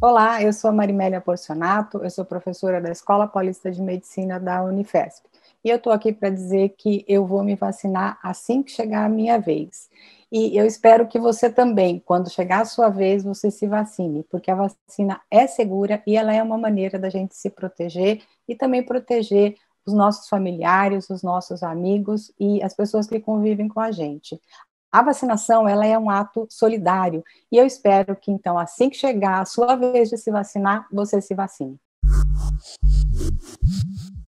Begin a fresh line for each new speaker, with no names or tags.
Olá, eu sou a Marimélia Porcionato, eu sou professora da Escola Paulista de Medicina da Unifesp. E eu estou aqui para dizer que eu vou me vacinar assim que chegar a minha vez. E eu espero que você também, quando chegar a sua vez, você se vacine, porque a vacina é segura e ela é uma maneira da gente se proteger e também proteger os nossos familiares, os nossos amigos e as pessoas que convivem com a gente a vacinação ela é um ato solidário e eu espero que então assim que chegar a sua vez de se vacinar, você se vacine.